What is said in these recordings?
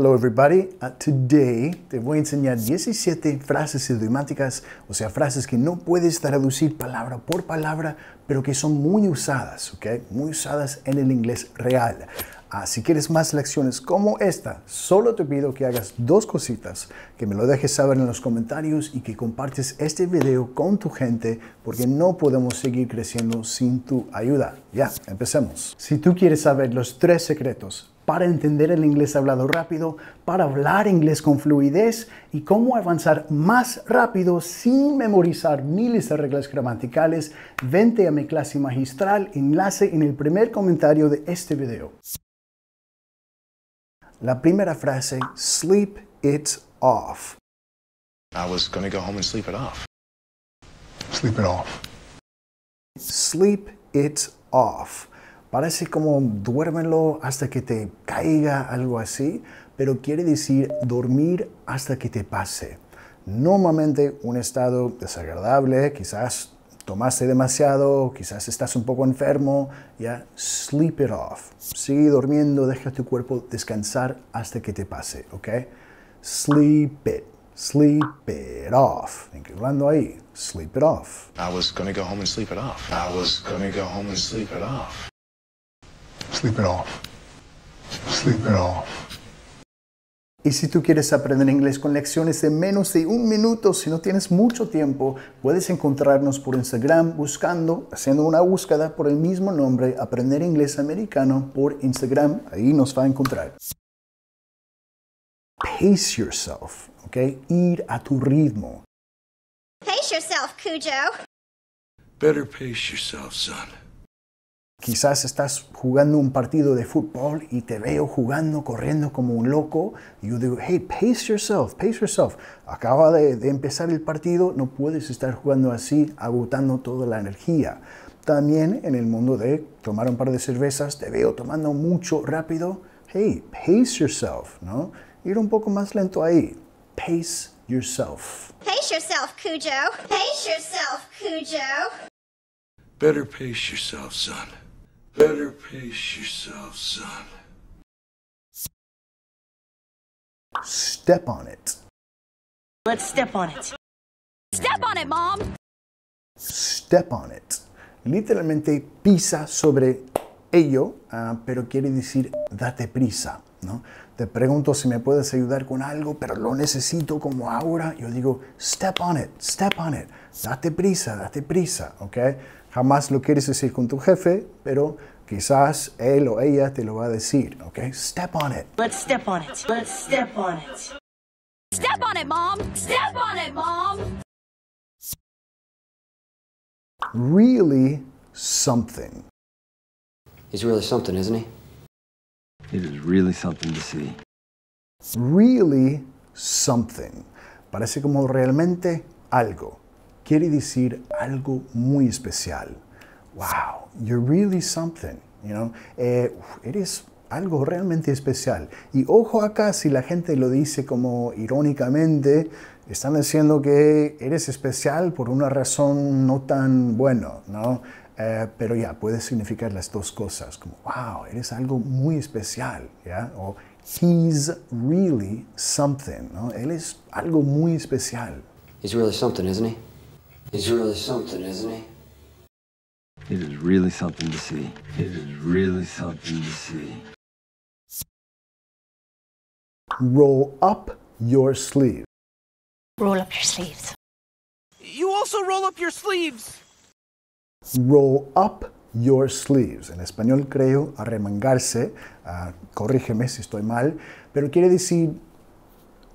Hello everybody. Uh, today te voy a enseñar 17 frases idiomáticas, o sea, frases que no puedes traducir palabra por palabra, pero que son muy usadas, ¿ok? Muy usadas en el inglés real. Ah, si quieres más lecciones como esta, solo te pido que hagas dos cositas, que me lo dejes saber en los comentarios y que compartes este video con tu gente porque no podemos seguir creciendo sin tu ayuda. Ya, empecemos. Si tú quieres saber los tres secretos para entender el inglés hablado rápido, para hablar inglés con fluidez y cómo avanzar más rápido sin memorizar miles de reglas gramaticales, vente a mi clase magistral, enlace en el primer comentario de este video. La primera frase, sleep it off. I was going to go home and sleep it off. Sleep it off. Sleep it off. Parece como duérmelo hasta que te caiga algo así, pero quiere decir dormir hasta que te pase. Normalmente un estado desagradable, quizás tomaste demasiado, quizás estás un poco enfermo, ya sleep it off. Sigue durmiendo, deja tu cuerpo descansar hasta que te pase, ¿ok? Sleep it, sleep it off. Incluyendo ahí, sleep it off. I was to go home and sleep it off. I was to go home and sleep it off. Sleep it off. Sleep it off. Y si tú quieres aprender inglés con lecciones de menos de un minuto, si no tienes mucho tiempo, puedes encontrarnos por Instagram buscando, haciendo una búsqueda por el mismo nombre, Aprender Inglés Americano por Instagram. Ahí nos va a encontrar. Pace yourself, ¿ok? Ir a tu ritmo. Pace yourself, Cujo. Better pace yourself, son. Quizás estás jugando un partido de fútbol y te veo jugando, corriendo como un loco. Y yo digo, hey, pace yourself, pace yourself. Acaba de, empezar el partido, no puedes estar jugando así, agotando toda la energía. También en el mundo de tomar un par de cervezas, te veo tomando mucho rápido. Hey, pace yourself, ¿no? Ir un poco más lento ahí. Pace yourself. Pace yourself, Cujo. Pace yourself, Cujo. Better pace yourself, son. Better pace yourself, son. Step on it. Let's step on it. Step on it, mom. Step on it. Literalmente pisa sobre ello, ah, pero quiere decir date prisa, ¿no? Te pregunto si me puedes ayudar con algo, pero lo necesito como ahora. Yo digo, step on it, step on it, date prisa, date prisa, ¿ok? Jamás lo quieres decir con tu jefe, pero quizás él o ella te lo va a decir, ¿ok? Step on it. Let's step on it. Let's step on it. Step on it, mom. Step on it, mom. Really something. He's really something, isn't he? It is really something to see. Really something. Parece como realmente algo quiere decir algo muy especial. Wow, you're really something, you know? Eh, eres algo realmente especial. Y ojo acá si la gente lo dice como irónicamente, están diciendo que eres especial por una razón no tan buena, ¿no? Eh, pero ya, puede significar las dos cosas, como, wow, eres algo muy especial, ¿ya? O he's really something, ¿no? Él es algo muy especial. He's really something, isn't he? He's really something, isn't he? It is really something to see. It is really something to see. Roll up your sleeves. Roll up your sleeves. You also roll up your sleeves. Roll up your sleeves. En español creo arremangarse, uh, corrígeme si estoy mal, pero quiere decir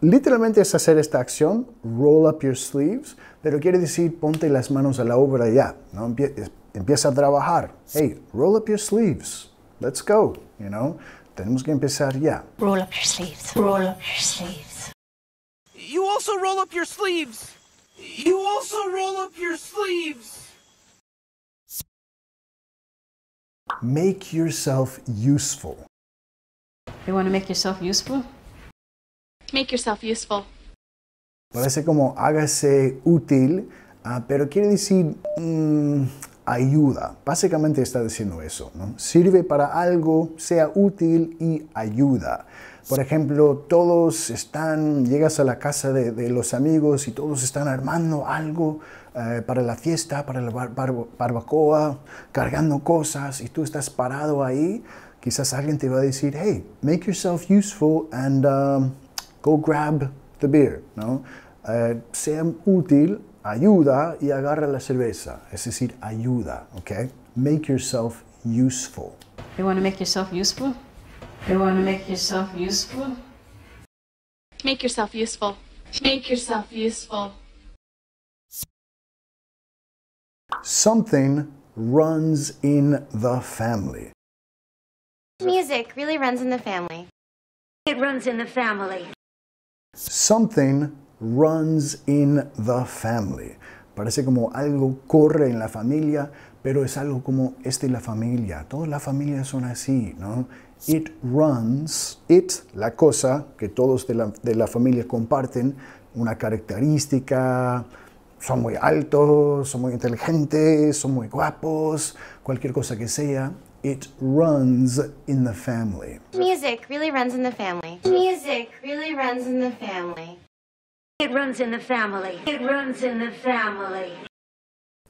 literalmente es hacer esta acción, roll up your sleeves, pero quiere decir ponte las manos a la obra ya, ¿no? empieza a trabajar. Hey, roll up your sleeves. Let's go, you know? Tenemos que empezar ya. Roll up your sleeves. Roll up your sleeves. You also roll up your sleeves. You also roll up your sleeves. Make yourself useful. You want to make yourself useful? Parece como hágase útil, ah, pero quiere decir mm, ayuda. Básicamente está diciendo eso. ¿no? Sirve para algo, sea útil y ayuda. Por ejemplo, todos están, llegas a la casa de, de los amigos y todos están armando algo eh, para la fiesta, para la barbacoa, cargando cosas y tú estás parado ahí. Quizás alguien te va a decir, hey, make yourself useful and... Um, go grab the beer, ¿no? Eh, sean útil, ayuda y agarra la cerveza, es decir, ayuda, Okay. Make yourself useful. You want to make yourself useful? You want to make yourself useful? Make yourself useful. Make yourself useful. Something runs in the family. Music really runs in the family. It runs in the family. Something runs in the family. Parece como algo corre en la familia, pero es algo como este de la familia. Todas las familias son así, ¿no? It runs, it, la cosa que todos de la, de la familia comparten, una característica, son muy altos, son muy inteligentes, son muy guapos, cualquier cosa que sea, It runs in the family. Music really runs in the family. Music really runs in the family. It runs in the family. It runs in the family.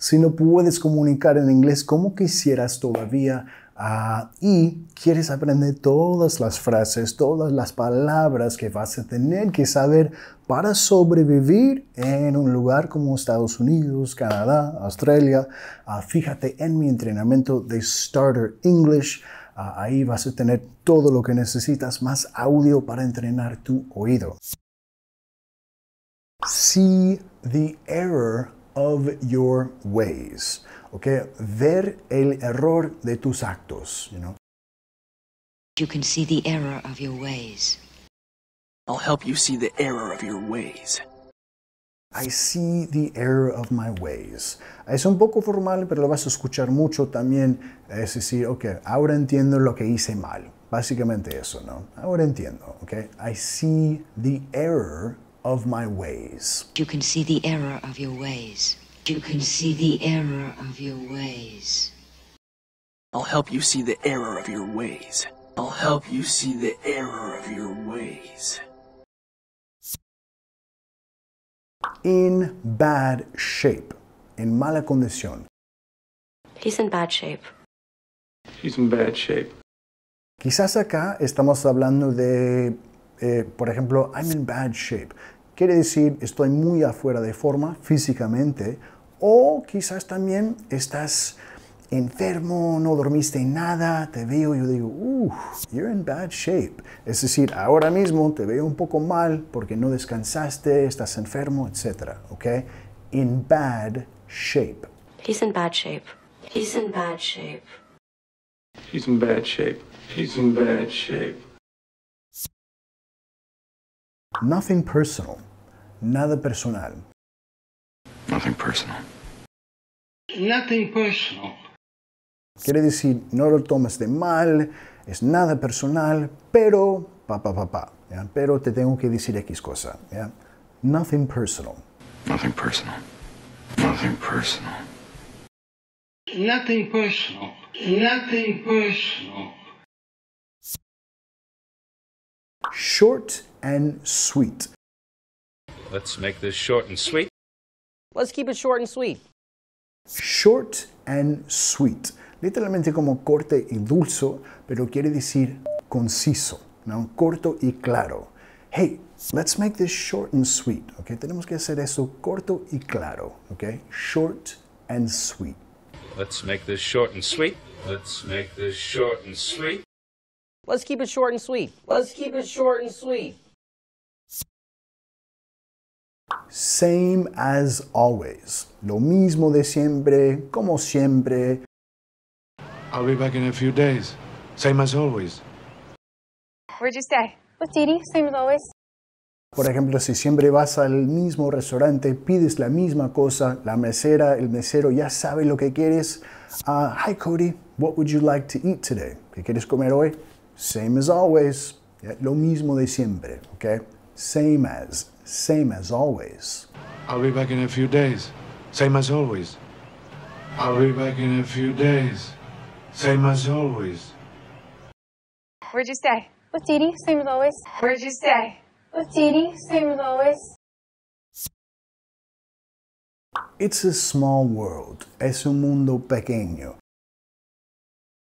Si no puedes comunicar en inglés como quisieras todavía ah, y quieres aprender todas las frases, todas las palabras que vas a tener que saber para sobrevivir en un lugar como Estados Unidos, Canadá, Australia, ah, fíjate en mi entrenamiento de Starter English. Ah, ahí vas a tener todo lo que necesitas, más audio para entrenar tu oído. See the error of your ways. Okay? Ver el error de tus actos. You, know? you can see the error of your ways. I'll help you see the error of your ways. I see the error of my ways. Es un poco formal, pero lo vas a escuchar mucho también. Es decir, ok, ahora entiendo lo que hice mal. Básicamente eso, ¿no? Ahora entiendo, ok. I see the error of my ways. You can see the error of your ways. You can see the error of your ways. I'll help you see the error of your ways. I'll help you see the error of your ways. In bad shape. In mala condición. He's in bad shape. He's in bad shape. Quizás acá estamos hablando de, eh, por ejemplo, I'm in bad shape. Quiere decir, estoy muy afuera de forma físicamente o quizás también estás enfermo, no dormiste nada, te veo y yo digo, uff, you're in bad shape. Es decir, ahora mismo te veo un poco mal porque no descansaste, estás enfermo, etc. ¿Ok? In bad shape. He's in bad shape. He's in bad shape. He's in bad shape. He's in bad shape. Nothing personal. Nada personal. Nothing personal. Nothing personal. Quiere decir, no lo tomes de mal, es nada personal, pero, pa, pa, pero te tengo que decir X cosa. Nothing personal. Nothing personal. Nothing personal. Nothing personal. Nothing personal. short and sweet. Let's make this short and sweet. Let's keep it short and sweet. Short and sweet. Literalmente como corte y dulce, pero quiere decir conciso, ¿no? corto y claro. Hey, let's make this short and sweet, ¿ok? Tenemos que hacer eso corto y claro, ¿ok? Short and sweet. Let's make this short and sweet. Let's make this short and sweet. Let's keep it short and sweet. Let's keep it short and sweet. Same as always. Lo mismo de siempre, como siempre. I'll be back in a few days. Same as always. Where'd you stay? With Didi, same as always. Por ejemplo, si siempre vas al mismo restaurante, pides la misma cosa, la mesera, el mesero ya sabe lo que quieres. Uh, hi Cody, what would you like to eat today? ¿Qué quieres comer hoy? same as always, lo mismo de siempre, okay? Same as, same as always. I'll be back in a few days, same as always. I'll be back in a few days, same as always. Where'd you stay? With Dee same as always. Where'd you stay? With Dee same as always. It's a small world. Es un mundo pequeño.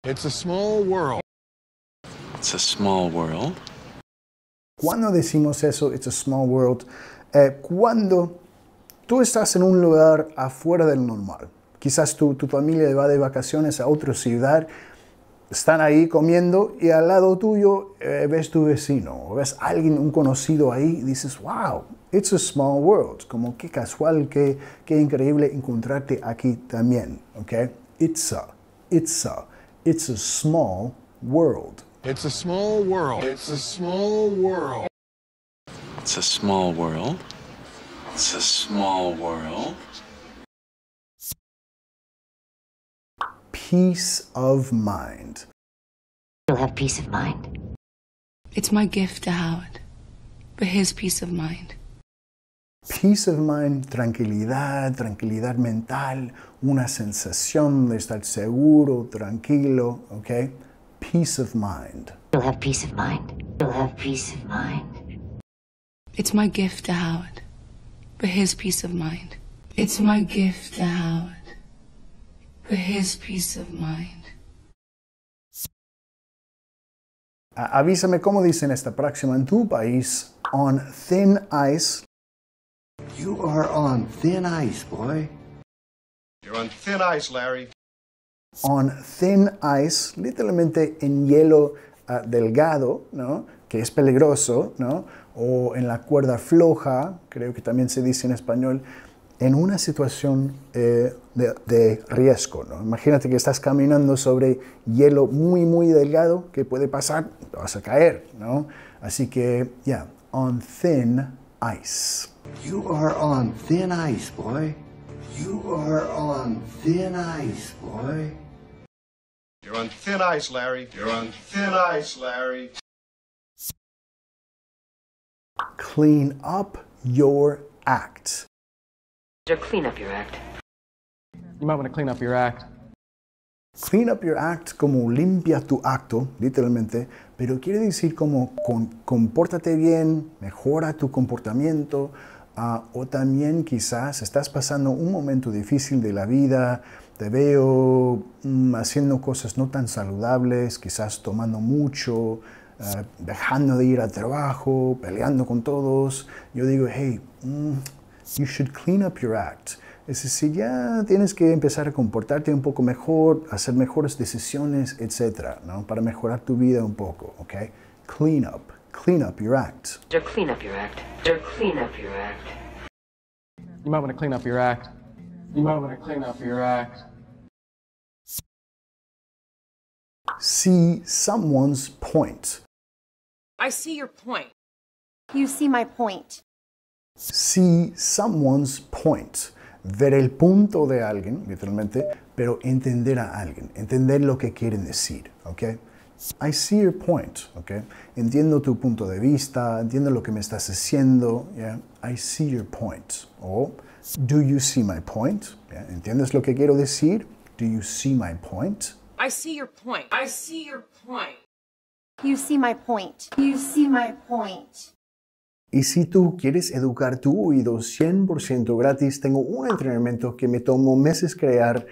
It's a small world. It's a small world. Cuando decimos eso, it's a small world, eh, cuando tú estás en un lugar afuera del normal, quizás tu, tu familia va de vacaciones a otra ciudad, están ahí comiendo y al lado tuyo eh, ves tu vecino o ves a alguien, un conocido ahí y dices, wow, it's a small world, como qué casual, qué, qué increíble encontrarte aquí también, ¿ok? It's a, it's a, it's a small world. It's a small world. It's a small world. It's a small world. It's a small world. Peace of mind. You'll have peace of mind. It's my gift to Howard, but his peace of mind. Peace of mind, tranquilidad, tranquilidad mental, una sensación de estar seguro, tranquilo, okay? peace of mind. You'll have peace of mind. You'll have peace of mind. It's my gift to Howard, for his peace of mind. It's my gift to Howard, for his peace of mind. Avísame cómo dicen esta próxima en tu país, on thin ice. You are on thin ice, boy. You're on thin ice, Larry. on thin ice, literalmente en hielo ah, delgado, ¿no? que es peligroso, ¿no? o en la cuerda floja, creo que también se dice en español, en una situación eh, de, riesgo. ¿no? Imagínate que estás caminando sobre hielo muy, muy delgado, que puede pasar? vas a caer. ¿no? Así que, ya, yeah, on thin ice. You are on thin ice, boy. You are on thin ice, boy. You're on thin ice, Larry. You're on thin ice, Larry. Clean up your act. Clean up your act. You might want to clean up your act. Clean up your act como limpia tu acto, literalmente, pero quiere decir como compórtate bien, mejora tu comportamiento, ah, o también quizás estás pasando un momento difícil de la vida, te veo mm, haciendo cosas no tan saludables, quizás tomando mucho, eh, dejando de ir al trabajo, peleando con todos, yo digo, hey, mm, you should clean up your act. Es decir, ya tienes que empezar a comportarte un poco mejor, hacer mejores decisiones, etcétera, ¿no? Para mejorar tu vida un poco, ¿ok? Clean up, clean up your act. clean up your act. clean up your act. You might want to clean up your act. You might want to clean up your act. see someone's point. I see your point. You see my point. See someone's point. Ver el punto de alguien, literalmente, pero entender a alguien, entender lo que quieren decir, I see your point, Entiendo tu punto de vista, entiendo lo que me estás diciendo, I see your point. O, do you see my point? ¿Entiendes lo que quiero decir? Do you see my point? I see your point. I see your point. You see my point. You see my point. Y si tú quieres educar tu oído 100% gratis, tengo un entrenamiento que me tomó meses crear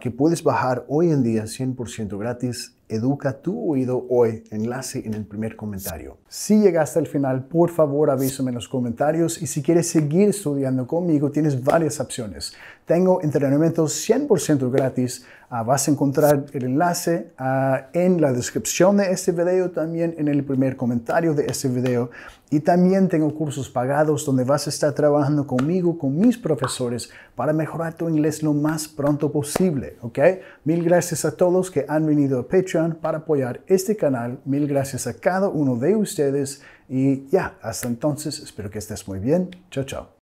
que puedes bajar hoy en día 100% gratis. Educa tu oído hoy, enlace en el primer comentario. Si llegaste al final, por favor avísame en los comentarios y si quieres seguir estudiando conmigo, tienes varias opciones. Tengo entrenamientos 100% gratis, ah, vas a encontrar el enlace ah, en la descripción de este video, también en el primer comentario de este video y también tengo cursos pagados donde vas a estar trabajando conmigo, con mis profesores, para mejorar tu inglés lo más pronto posible. ¿ok? Mil gracias a todos que han venido a Patreon para apoyar este canal. Mil gracias a cada uno de ustedes. Y ya, hasta entonces, espero que estés muy bien. Chao, chao.